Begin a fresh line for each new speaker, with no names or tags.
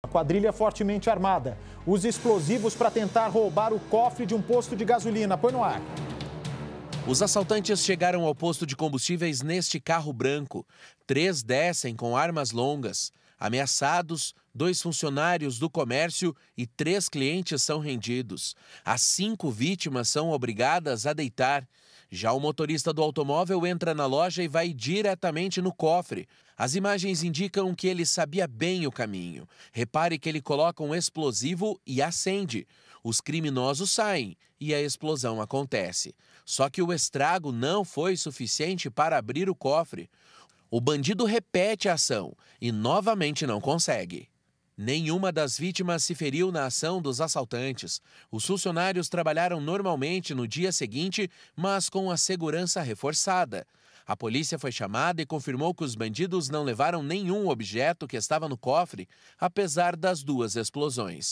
A quadrilha fortemente armada usa explosivos para tentar roubar o cofre de um posto de
gasolina. Põe no ar. Os assaltantes chegaram ao posto de combustíveis neste carro branco. Três descem com armas longas. Ameaçados, dois funcionários do comércio e três clientes são rendidos. As cinco vítimas são obrigadas a deitar. Já o motorista do automóvel entra na loja e vai diretamente no cofre. As imagens indicam que ele sabia bem o caminho. Repare que ele coloca um explosivo e acende. Os criminosos saem e a explosão acontece. Só que o estrago não foi suficiente para abrir o cofre. O bandido repete a ação e novamente não consegue. Nenhuma das vítimas se feriu na ação dos assaltantes. Os funcionários trabalharam normalmente no dia seguinte, mas com a segurança reforçada. A polícia foi chamada e confirmou que os bandidos não levaram nenhum objeto que estava no cofre, apesar das duas explosões.